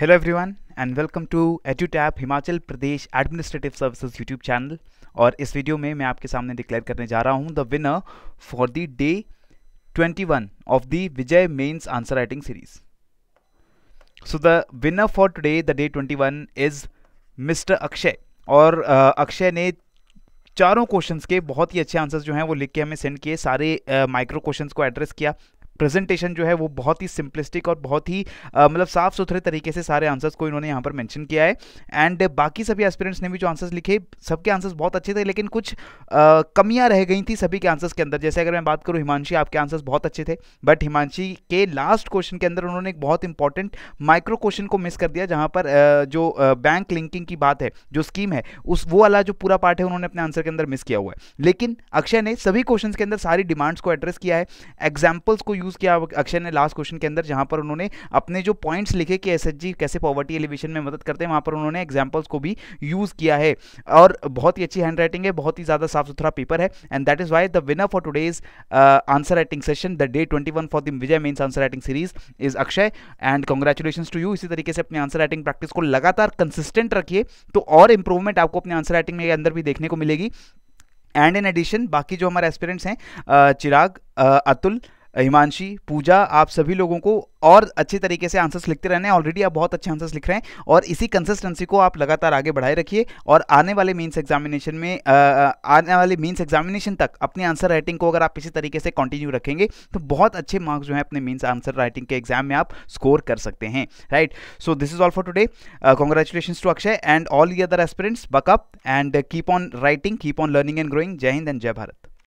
Hello everyone and welcome to EduTap Himachal Pradesh administrative services YouTube channel और इस video में मैं आपके सामने डिक्लेयर करने जा रहा हूँ the winner for the day 21 of the Vijay mains answer writing series so the winner for today the day 21 is mister Akshay और अक्षय uh, ने चारों क्वेश्चंस के बहुत ही अच्छे आंसर्स जो हैं वो लिख के हमें सेंड किए सारे माइक्रो uh, क्वेश्चंस को एड्रेस किया प्रेजेंटेशन जो है वो बहुत ही सिंपलिस्टिक और बहुत ही मतलब साफ सुथरे तरीके से सारे आंसर्स को इन्होंने यहाँ पर मैंशन किया है एंड बाकी सभी एस्पिरेंट्स ने भी जो आंसर्स लिखे सबके आंसर्स बहुत अच्छे थे लेकिन कुछ कमियाँ रह गई थी सभी के आंसर्स के अंदर जैसे अगर मैं बात करूँ हिमांशी आपके आंसर्स बहुत अच्छे थे बट हिमांशी के लास्ट क्वेश्चन के अंदर उन्होंने एक बहुत इंपॉर्टेंट माइक्रो क्वेश्चन को मिस कर दिया जहाँ पर uh, जो बैंक uh, लिंकिंग की बात है जो स्कीम है उस वो वाला जो पूरा पार्ट है उन्होंने अपने आंसर के अंदर मिस किया हुआ है लेकिन अक्षय ने सभी क्वेश्चन के अंदर सारी डिमांड्स को एड्रेस किया है एग्जाम्पल्स को यूज यूज़ किया अक्षय ने लास्ट क्वेश्चन के अंदर जहाँ पर उन्होंने अपने जो पॉइंट्स लिखे कि एस कैसे पॉवर्टी एलिवेशन में मदद करते हैं वहाँ पर उन्होंने एग्जाम्पल्स को भी यूज़ किया है और बहुत ही अच्छी हैंड है बहुत ही ज़्यादा साफ सुथरा पेपर है and that is why the winner for today's answer writing session the day twenty for the Vijay mains answer writing series is Akshay and congratulation to you इसी तरीके से अपने आंसर राइटिंग प्रैक्टिस को लगातार कंसिस्टेंट रखिए तो और इंप्रूवमेंट आपको अपने आंसर राइटिंग में अंदर भी देखने को मिलेगी एंड इन एडिशन बाकी जो हमारे एस्पिरेंट्स हैं uh, चिराग uh, अतुल हिमांशी पूजा आप सभी लोगों को और अच्छे तरीके से आंसर्स लिखते रहने हैं ऑलरेडी आप बहुत अच्छे आंसर्स लिख रहे हैं और इसी कंसिस्टेंसी को आप लगातार आगे बढ़ाए रखिए और आने वाले मेंस एग्जामिनेशन में आ, आने वाले मेंस एग्जामिनेशन तक अपने आंसर राइटिंग को अगर आप इसी तरीके से कंटिन्यू रखेंगे तो बहुत अच्छे मार्क्स जो है अपने मीन्स आंसर राइटिंग के एग्जाम में आप स्कोर कर सकते हैं right so this is all for today congratulation to Akshay and all the other aspirants buck up and keep on writing keep on learning and growing Jai Hind and जय भारत